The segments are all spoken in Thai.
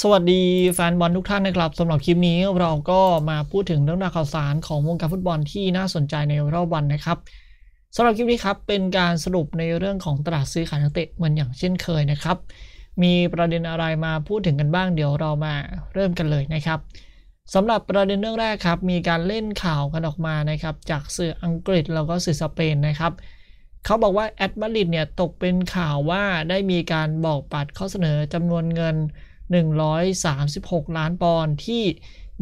สวัสดีแฟนบอลทุกท่านนะครับสำหรับคลิปนี้เราก็มาพูดถึงเรื่องราวข่าวสารของวงการฟุตบอลที่น่าสนใจในรอบวันนะครับสำหรับคลิปนี้ครับเป็นการสรุปในเรื่องของตลาดซื้อขายนักเตะเหมือนอย่างเช่นเคยนะครับ มีประเด็นอะไรมาพูดถึงกันบ้างเดี๋ยวเรามาเริ่มกันเลยนะครับสำหรับประเด็นเรื่องแรกครับมีการเล่นข่าวกันออกมานะครับจากสื่ออังกฤษแล้วก็สื่อสเปนนะครับเขาบอกว่าแอดมาริดเนี่ยตกเป็นข่าวว่าได้มีการบอกปัดข้อเสนอจำนวนเงิน136 ล้านปอนด์ที่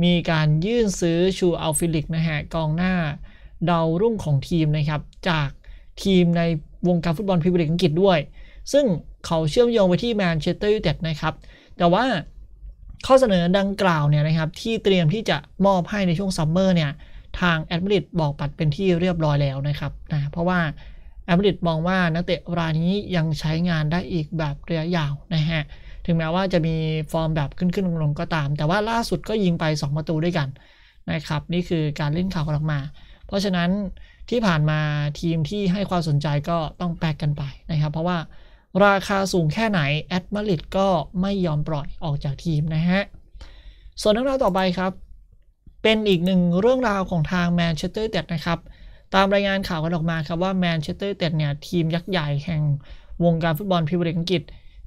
มีการยื่นซื้อชูอัลฟิลิกนะฮะกองหน้าดาวรุ่งของทีมนะครับ จากทีมในวงการฟุตบอลพรีเมียร์ลีกอังกฤษด้วย ซึ่งเขาเชื่อมโยงไปที่แมนเชสเตอร์ยูไนเต็ดนะครับ แต่ว่าข้อเสนอดังกล่าวเนี่ยนะครับ ที่เตรียมที่จะมอบให้ในช่วงซัมเมอร์เนี่ยทางแอดมิริตบอกปัดเป็นที่เรียบร้อยแล้วนะครับนะเพราะว่าแอดมิริตมองว่านักเตะรายนี้ยังใช้งานได้อีกแบบระยะยาวนะฮะถึงแม้ว่าจะมีฟอร์มแบบขึ้นขึ้นลงลงก็ตาม แต่ว่าล่าสุดก็ยิงไป 2 ประตูด้วยกันนะครับนี่คือการเล่นข่าวออกมา เพราะฉะนั้นที่ผ่านมาทีมที่ให้ความสนใจก็ต้องแปลกกันไปนะครับเพราะว่าราคาสูงแค่ไหนแอดมาริดก็ไม่ยอมปล่อยออกจากทีมนะฮะ ส่วนเรื่องราวต่อไปครับ เป็นอีกหนึ่งเรื่องราวของทางแมนเชสเตอร์เต็ดนะครับตามรายงานข่าวกันออกมาครับว่าแมนเชสเตอร์เต็ดเนี่ยทีมยักษ์ใหญ่แห่งวงการฟุตบอลพรีเมียร์ลีกอังกฤษ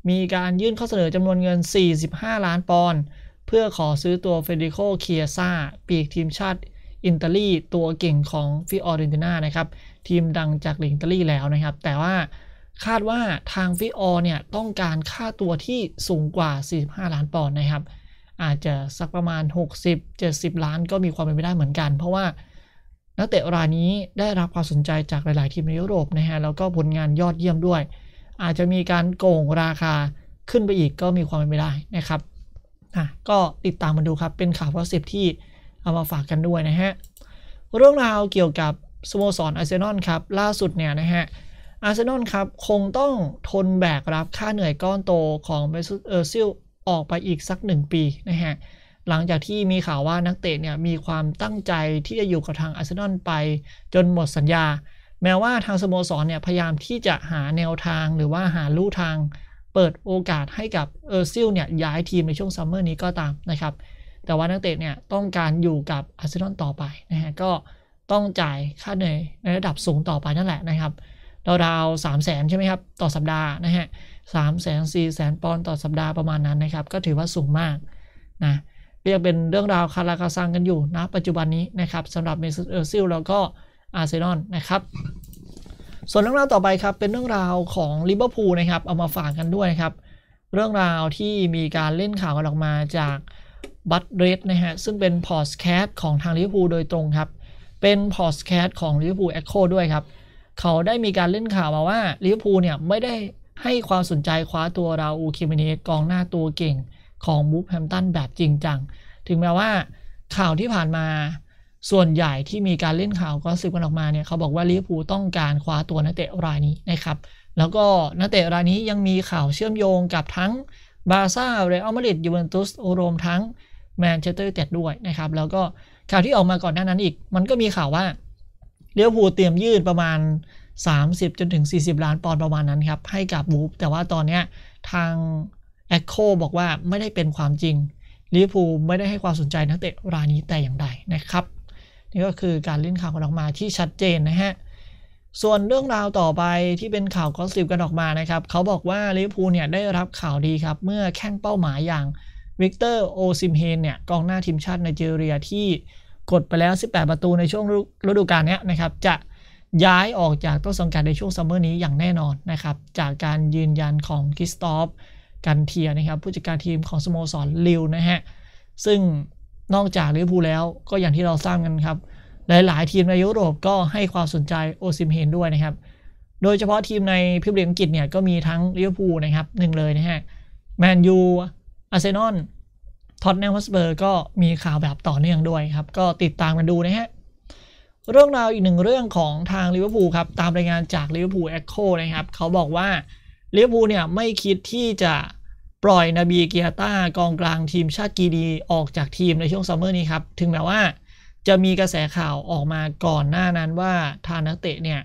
มีการยื่นข้อเสนอจำนวนเงิน 45 ล้านปอนด์ เพื่อขอซื้อตัวเฟเดริโกเคียซาปีกทีมชาติอิตาลีตัวเก่งของฟิออเรนติน่า นะครับ ทีมดังจากลิงอิตาลีแล้วนะครับ แต่ว่าคาดว่าทางฟิออเนี่ยต้องการค่าตัวที่สูงกว่า 45 ล้านปอนด์นะครับ อาจจะสักประมาณ 60-70 ล้านก็มีความเป็นไปได้เหมือนกัน เพราะว่านักเตะรายนี้ได้รับความสนใจจากหลายๆทีมในยุโรปนะฮะ แล้วก็ผลงานยอดเยี่ยมด้วยอาจจะมีการโกงราคาขึ้นไปอีกก็มีความเป็นไปได้นะครับอ่ะก็ติดตามมาดูครับ เป็นข่าวพอสิบที่เอามาฝากกันด้วยนะฮะเรื่องราวเกี่ยวกับสโมสรอาร์เซนอลครับ ล่าสุดเนี่ยนะฮะอาร์เซนอลครับคงต้องทนแบกรับค่าเหนื่อยก้อนโตของเมซุเออร์ซิล ออกไปอีกสัก 1 ปีนะฮะ หลังจากที่มีข่าวว่านักเตะเนี่ยมีความตั้งใจที่จะอยู่กับทางอาร์เซนอลไปจนหมดสัญญาแม้ว่าทางสโมสรเนี่ยพยายามที่จะหาแนวทางหรือว่าหาลู่ทาง เปิดโอกาสให้กับเออร์ซิลเนี่ยย้ายทีมในช่วงซัมเมอร์นี้ก็ตามนะครับแต่ว่านักเตะเนี่ยต้องการอยู่กับอาร์เซนอลต่อไปนะฮะก็ต้องจ่ายค่าเหนื่อยในระดับสูงต่อไปนั่นแหละนะครับราวๆสามแสนใช่ไหมครับ ต่อสัปดาห์นะฮะสามแสนสี่แสนปอนด์ต่อสัปดาห์ประมาณนั้นนะครับ ก็ถือว่าสูงมากนะเรียกเป็นเรื่องราวคาราคาซังกันอยู่นะปัจจุบันนี้นะครับสำหรับเมสเออร์ซิลเราก็อาร์เซนอลนะครับ ส่วนเรื่องราวต่อไปครับเป็นเรื่องราวของลิเวอร์พูลนะครับ เอามาฝากกันด้วยนะครับ เรื่องราวที่มีการเล่นข่าวกันออกมาจากบัตเรดนะฮะซึ่งเป็นพอสแคสของทางลิเวอร์พูลโดยตรงครับ เป็นพอสแคสของลิเวอร์พูลเอ็กโคด้วยครับเขาได้มีการเล่นข่าวมาว่าลิเวอร์พูลเนี่ยไม่ได้ให้ความสนใจคว้าตัวราอูเคมิเนสกองหน้าตัวเก่งของบูฟแฮมตันแบบจริงจังถึงแม้ว่าข่าวที่ผ่านมาส่วนใหญ่ที่มีการเล่นข่าวก็สืบกันออกมาเนี่ย เขาบอกว่าลิเวอร์พูลต้องการคว้าตัวนักเตะรายนี้นะครับ แล้วก็นักเตะรายนี้ยังมีข่าวเชื่อมโยงกับทั้งบาซ่าเรอัลมาดริดยูเวนตุสโอรมทั้งแมนเชสเตอร์ยูไนเต็ดด้วยนะครับ แล้วก็ข่าวที่ออกมาก่อนหน้านั้นอีก มันก็มีข่าวว่าเลี้ยวภูเตรียมยื่นประมาณ 30 จนถึง 40 ล้านปอนด์ประมาณนั้นครับให้กับบูฟแต่ว่าตอนนี้ทางแอคโคบอกว่าไม่ได้เป็นความจริงลิเวอร์พูลไม่ได้ให้ความสนใจนักเตะรายนี้แต่อย่างใดนะครับนี่ก็คือการเล่นข่าวกันออกมาที่ชัดเจนนะฮะ ส่วนเรื่องราวต่อไปที่เป็นข่าวกอสิบกันออกมานะครับเขาบอกว่าลิเวอร์พูลเนี่ยได้รับข่าวดีครับ เมื่อแข้งเป้าหมายอย่างวิกเตอร์โอซิมเฮนเนี่ยกองหน้าทีมชาติไนจีเรียที่กดไปแล้ว 18 ประตูในช่วงฤดูกาลนี้นะครับ จะย้ายออกจากต้นสังกัดในช่วงซัมเมอร์นี้อย่างแน่นอนนะครับจากการยืนยันของคริสตอฟกันเทียนะครับผู้จัดการทีมของสโมสรลิวนะฮะซึ่งนอกจากลิเวอร์พูลแล้วก็อย่างที่เราทราบกันครับหลาย ๆ ทีมในยุโรปก็ให้ความสนใจโอซิมเฮนด้วยนะครับโดยเฉพาะทีมในพิเมพย์ลีกอังกฤษเนี่ยก็มี ทั้งลิเวอร์พูลนะครับหนึ่งเลยนะฮะ แมนยูอาร์เซนอลท็อตแนมฮอสเบอร์ก็มีข่าวแบบต่อเนื่องด้วยครับก็ติดตามกันดูนะฮะเรื่องราวอีกหนึ่งเรื่องของทางลิเวอร์พูลครับตามรายงานจากลิเวอร์พูลแอคโคนะครับเขาบอกว่าลิเวอร์พูลเนี่ยไม่คิดที่จะปล่อยนาบีเกียต้ากองกลางทีมชาติกีดี ออกจากทีมในช่วงซัมเมอร์นี้ครับถึงแม้ว่าจะมีกระแสข่าวออกมาก่อนหน้านั้นว่า ทานักเตะเนี่ย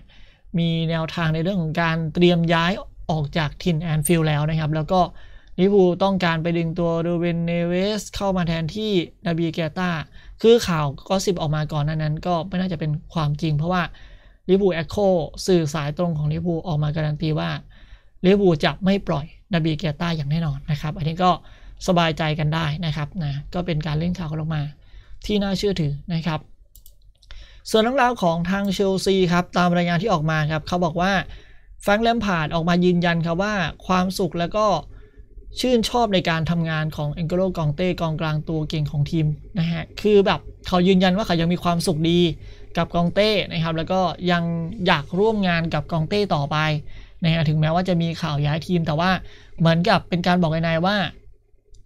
มีแนวทางในเรื่องของการเตรียมย้ายออกจากทินแอนฟิลแล้วนะครับแล้วก็ลิบูต้องการไปดึงตัวดูเวนเนเวสเข้ามาแทนที่นาบีเกียต้าคือข่าวก็สิบออกมาก่อนหน้านั้น ก็ไม่น่าจะเป็นความจริง เพราะว่าลิบูเอ็กโคสื่อสายตรงของลิบูออกมาการันตีว่าลิบูจะไม่ปล่อยนาบีเกียต้าอย่างแน่นอนนะครับ อันนี้ก็สบายใจกันได้นะครับนะ ก็เป็นการเล่นข่าวกันลงมาที่น่าเชื่อถือนะครับ ส่วนเรื่องราวของทางเชลซีครับ ตามรายงานที่ออกมาครับ เขาบอกว่าแฟรงเแลมพาดออกมายืนยันครับว่าความสุขแล้วก็ชื่นชอบในการทำงานของเอ็นโกโลกองเต้กองกลางตัวเก่งของทีมนะฮะ คือแบบเขายืนยันว่าเขายังมีความสุขดีกับกองเต้นะครับ แล้วก็ยังอยากร่วมงานกับกองเต้ต่อไปนะฮะถึงแม้ว่าจะมีข่าวย้ายทีมแต่ว่าเหมือนกับเป็นการบอกนายว่า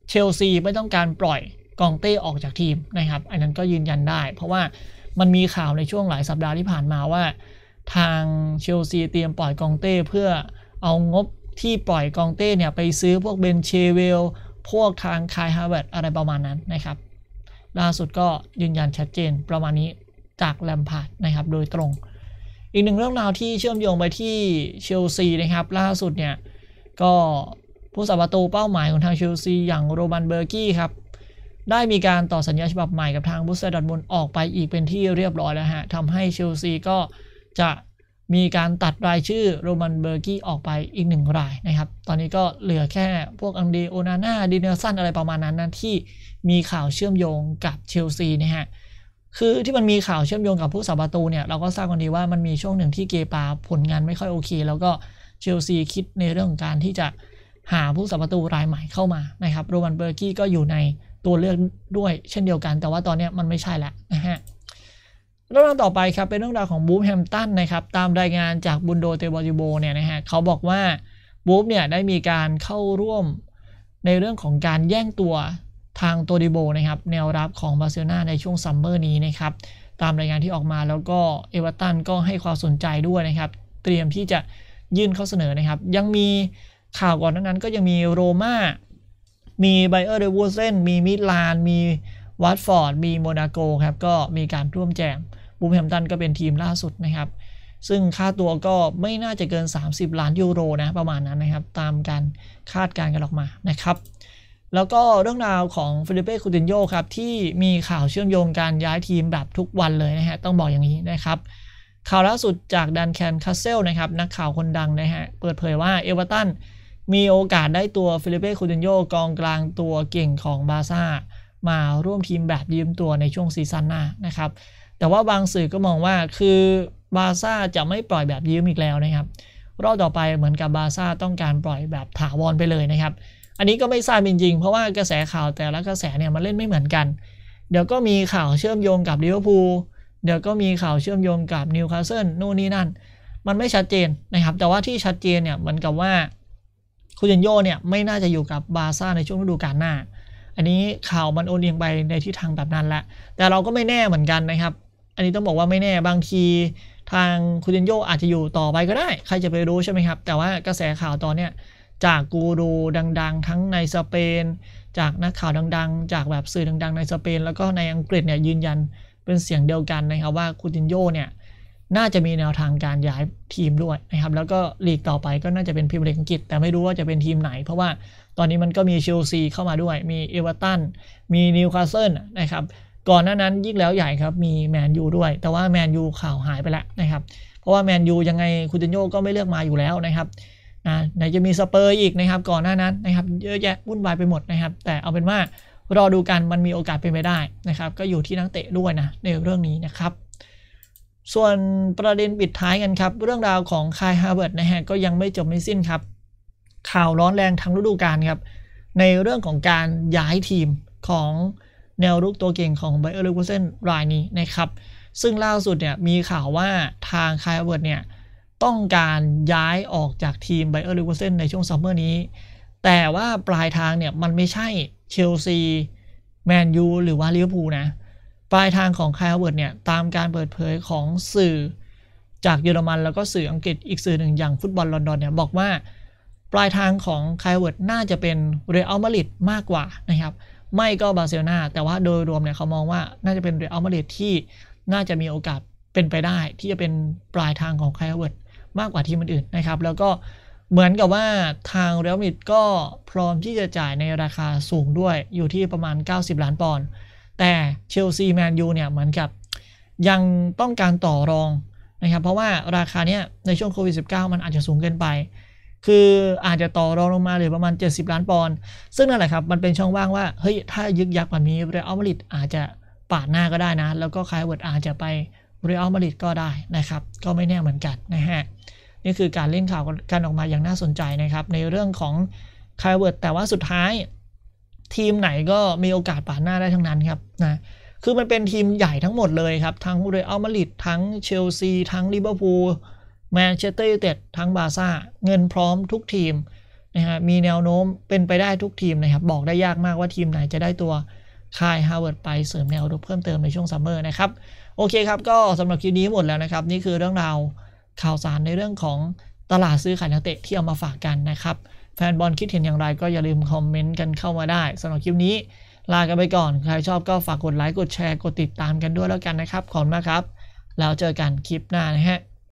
เชลซีไม่ต้องการปล่อยกองเต้ออกจากทีมนะครับ อันนั้นก็ยืนยันได้ เพราะว่ามันมีข่าวในช่วงหลายสัปดาห์ที่ผ่านมาว่า ทางเชลซีเตรียมปล่อยกองเต้ เพื่อเอางบที่ปล่อยกองเต้เนี่ยไปซื้อพวกเบนเชเวลพวกทางคายฮาร์เวิร์ดอะไรประมาณนั้นนะครับล่าสุดก็ยืนยันชัดเจนประมาณนี้จากแลมพาร์ดนะครับโดยตรงอีกหนึ่งเรื่องราวที่เชื่อมโยงไปที่เชลซีนะครับล่าสุดเนี่ย ก็ผู้สับประตูเป้าหมายของทางเชลซีอย่างโรบันเบอร์กี้ครับ ได้มีการต่อสัญญาฉบับใหม่กับทางบุสเซดอดมุนออกไปอีกเป็นที่เรียบร้อยแล้วฮะทำให้เชลซีก็จะมีการตัดรายชื่อโรมันเบอร์กี้ออกไปอีกหนึ่งรายนะครับ ตอนนี้ก็เหลือแค่พวกอังดีโอนาน่าดินเนอร์ซันอะไรประมาณนั้นนะที่มีข่าวเชื่อมโยงกับเชลซีนะฮะคือที่มันมีข่าวเชื่อมโยงกับผู้สาประตูเนี่ยเราก็ทราบกันดีว่ามันมีช่วงหนึ่งที่เกปาผลงานไม่ค่อยโอเค แล้วก็เชลซีคิดในเรื่องของการที่จะหาผู้สาประตูรายใหม่เข้ามานะครับโรมันเบอร์กี้ก็อยู่ในตัวเลือกด้วยเช่นเดียวกันแต่ว่าตอนนี้มันไม่ใช่แล้วนะฮะเรื่องราวต่อไปครับเป็นเรื่องราวของบูฟแฮมตันนะครับ ตามรายงานจากบุนโดเตบอติโบเนี่ยนะฮะเขาบอกว่าบูฟเนี่ยได้มีการเข้าร่วมในเรื่องของการแย่งตัวทางตัวดิโบนะครับแนวรับของบาร์เซโลนาในช่วงซัมเมอร์นี้นะครับตามรายงานที่ออกมาแล้วก็เอเวอร์ตันก็ให้ความสนใจด้วยนะครับเตรียมที่จะยื่นข้อเสนอนะครับ ยังมีข่าวก่อนนั้นก็ยังมีโรมามีไบเออร์เดวูเซนมีมิลานมีวัตฟอร์ดมีโมนาโกครับ ก็มีการร่วมแจมบูมแฮมตันก็เป็นทีมล่าสุดนะครับ ซึ่งค่าตัวก็ไม่น่าจะเกิน 30 ล้านยูโรนะประมาณนั้นนะครับตามการคาดการณ์กันออกมานะครับแล้วก็เรื่องราวของฟิลิเป้ คูตินโยครับ ที่มีข่าวเชื่อมโยงการย้ายทีมแบบทุกวันเลยนะฮะ ต้องบอกอย่างนี้นะครับ ข่าวล่าสุดจากดันแคน คาเซลนะครับ นักข่าวคนดังนะฮะ เปิดเผยว่าเอเวอร์ตันมีโอกาสได้ตัวฟิลิเป้ คูตินโยกองกลางตัวเก่งของบาซ่ามาร่วมทีมแบบยืมตัวในช่วงซีซั่นหน้านะครับ แต่ว่าบางสื่อก็มองว่าคือบาซ่าจะไม่ปล่อยแบบยืมอีกแล้วนะครับรอบต่อไปเหมือนกับบาซ่าต้องการปล่อยแบบถาวรไปเลยนะครับอันนี้ก็ไม่ทราบจริงๆเพราะว่ากระแสข่าวแต่ละกระแสเนี่ยมันเล่นไม่เหมือนกัน เดี๋ยวก็มีข่าวเชื่อมโยงกับลิเวอร์พูลเดี๋ยวก็มีข่าวเชื่อมโยงกับนิวคาสเซิลนู่นนี่นั่น มันไม่ชัดเจนนะครับ แต่ว่าที่ชัดเจนเนี่ยเหมือนกับว่าคูเยนโยเนี่ยไม่น่าจะอยู่กับบาซ่าในช่วงฤดูกาลหน้า อันนี้ข่าวมันโอนเอียงไปในทิศทางแบบนั้นแหละ แต่เราก็ไม่แน่เหมือนกันนะครับ อันนี้ต้องบอกว่าไม่แน่บางทีทางคูเยนโยอาจจะอยู่ต่อไปก็ได้ ใครจะไปรู้ใช่ไหมครับ แต่ว่ากระแสข่าวตอนเนี้ยจากกูรูดังๆ ทั้งในสเปน จากนักข่าวดังๆ จากแบบสื่อดังๆในสเปน แล้วก็ในอังกฤษเนี่ยยืนยันเป็นเสียงเดียวกันนะครับว่าคูตินโย่เนี่ยน่าจะมีแนวทางการย้ายทีมด้วยนะครับ แล้วก็ลีกต่อไปก็น่าจะเป็นพิเมพ์เ์ล็กอังกฤษแต่ไม่รู้ว่าจะเป็นทีมไหน เพราะว่าตอนนี้มันก็มีเชลซีเข้ามาด้วยมีเอเวอร์ตันมีนิวคาสเซิลนะครับก่อนหน้านั้นยิ่งแล้วใหญ่ครับมีแมนยูด้วยแต่ว่าแมนยูข่าวหายไปแล้วนะครับเพราะว่าแมนยูยังไงคูตินโยก็ไม่เลือกมาอยู่แล้วนะครับนะไหนจะมีสเปอร์อีกนะครับก่อนหน้านั้นนะครับ เยอะแยะวุ่นวายไปหมดนะครับ แต่เอาเป็นว่า รอดูกันมันมีโอกาสเป็นไปได้ นะครับ ก็อยู่ที่นักเตะด้วยนะ ในเรื่องนี้นะครับ ส่วนประเด็นปิดท้ายกันครับเรื่องราวของคายฮาร์เวิร์ดนะฮะก็ยังไม่จบไม่สิ้นครับ ข่าวร้อนแรงทั้งฤดูกาลครับ ในเรื่องของการย้ายทีมของแนวรุกตัวเก่งของไบเออร์ลูเซนรายนี้นะครับซึ่งล่าสุดเนี่ยมีข่าวว่าทางคายฮาร์เวิร์ดเนี่ยต้องการย้ายออกจากทีมไบเออร์ลิเวอร์เซนในช่วงซัมเมอร์นี้ แต่ว่าปลายทางเนี่ย มันไม่ใช่เชลซีแมนยูหรือว่าลิเวอร์พูลนะ ปลายทางของคายเวิร์ดเนี่ย ตามการเปิดเผยของสื่อ จากเยอรมันแล้วก็สื่ออังกฤษอีกสื่อหนึ่งอย่างฟุตบอลลอนดอนเนี่ย บอกว่าปลายทางของคายเวิร์ดน่าจะเป็นเรอัลมาดริดมากกว่านะครับไม่ก็บาร์เซโลนาแต่ว่าโดยรวมเนี่ยเขามองว่าน่าจะเป็นเรอัลมาดริดที่น่าจะมีโอกาสเป็นไปได้ ที่จะเป็นปลายทางของคายเวิร์ดมากกว่าทีมอื่นนะครับ แล้วก็เหมือนกับว่าทางเรียลมริดก็พร้อมที่จะจ่ายในราคาสูงด้วยอยู่ที่ประมาณ 90 ล้านปอนด์แต่เชลซีแมนยูเนี่ยเหมือนกับ ยังต้องการต่อรองนะครับ เพราะว่าราคาเนี้ยในช่วงโควิด -19 มันอาจจะสูงเกินไป คืออาจจะต่อรองลงมาเหลือประมาณ 70 ล้านปอนด์ซึ่งนั่นแหละครับ มันเป็นช่องว่างว่าเฮ้ยถ้ายึกยักแบบนี้เรอัลมาดริดอาจจะปาดหน้าก็ได้นะแล้วก็คายเวิร์ดอาจจะไปเรอัลมาดริดก็ได้นะครับก็ไม่แน่เหมือนกันนะฮะนี่คือการเล่นข่าวกันออกมาอย่างน่าสนใจนะครับในเรื่องของคาร์เวิร์ดแต่ว่าสุดท้ายทีมไหนก็มีโอกาสป่าหน้าได้ทั้งนั้นครับนะคือมันเป็นทีมใหญ่ทั้งหมดเลยครับ ทั้งเรอัลมาดริดทั้งเชลซี ทั้งลิเวอร์พูลแมนเชสเตอร์ยูไนเต็ดทั้งบาร์ซ่าเงินพร้อมทุกทีมนะฮะมีแนวโน้มเป็นไปได้ทุกทีมนะครับบอกได้ยากมากว่าทีมไหนจะได้ตัวค่ายฮาวเวิร์ดไปเสริมแนวรุกเพิ่มเติมในช่วงซัมเมอร์นะครับโอเคครับก็สำหรับคลิปนี้หมดแล้วนะครับ นี่คือเรื่องราวข่าวสารในเรื่องของตลาดซื้อขายนักเตะที่เอามาฝากกันนะครับแฟนบอลคิดเห็นอย่างไรก็อย่าลืมคอมเมนต์กันเข้ามาได้สำหรับคลิปนี้ลากันไปก่อน ใครชอบก็ฝากกดไลค์กดแชร์กดติดตามกันด้วยแล้วกันนะครับขอบคุณมากครับ แล้วเจอกันคลิปหน้านะฮะ